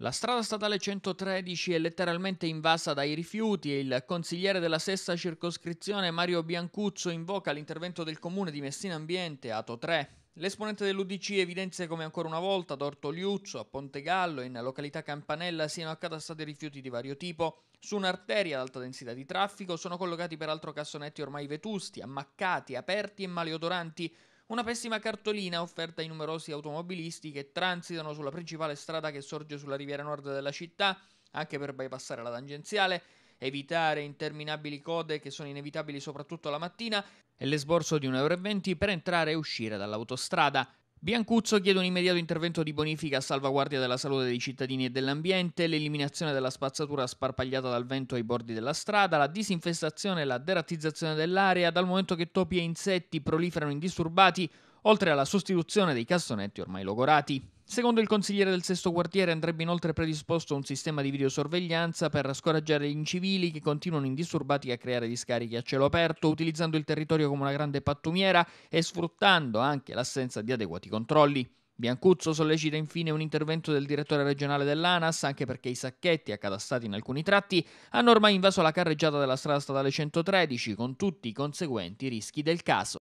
La strada statale 113 è letteralmente invasa dai rifiuti e il consigliere della sesta circoscrizione Mario Biancuzzo invoca l'intervento del comune di Messina Ambiente, Ato 3. L'esponente dell'Udc evidenzia come ancora una volta ad Ortoliuzzo, a Pontegallo e in località Campanella siano accatastati rifiuti di vario tipo. Su un'arteria ad alta densità di traffico sono collocati peraltro cassonetti ormai vetusti, ammaccati, aperti e maleodoranti una pessima cartolina offerta ai numerosi automobilisti che transitano sulla principale strada che sorge sulla riviera nord della città, anche per bypassare la tangenziale, evitare interminabili code che sono inevitabili soprattutto la mattina e l'esborso di 1,20 euro per entrare e uscire dall'autostrada. Biancuzzo chiede un immediato intervento di bonifica a salvaguardia della salute dei cittadini e dell'ambiente, l'eliminazione della spazzatura sparpagliata dal vento ai bordi della strada, la disinfestazione e la derattizzazione dell'area, dal momento che topi e insetti proliferano indisturbati, oltre alla sostituzione dei cassonetti ormai logorati. Secondo il consigliere del sesto quartiere andrebbe inoltre predisposto un sistema di videosorveglianza per scoraggiare gli incivili che continuano indisturbati a creare discariche a cielo aperto, utilizzando il territorio come una grande pattumiera e sfruttando anche l'assenza di adeguati controlli. Biancuzzo sollecita infine un intervento del direttore regionale dell'ANAS anche perché i sacchetti accadastati in alcuni tratti hanno ormai invaso la carreggiata della strada statale 113 con tutti i conseguenti rischi del caso.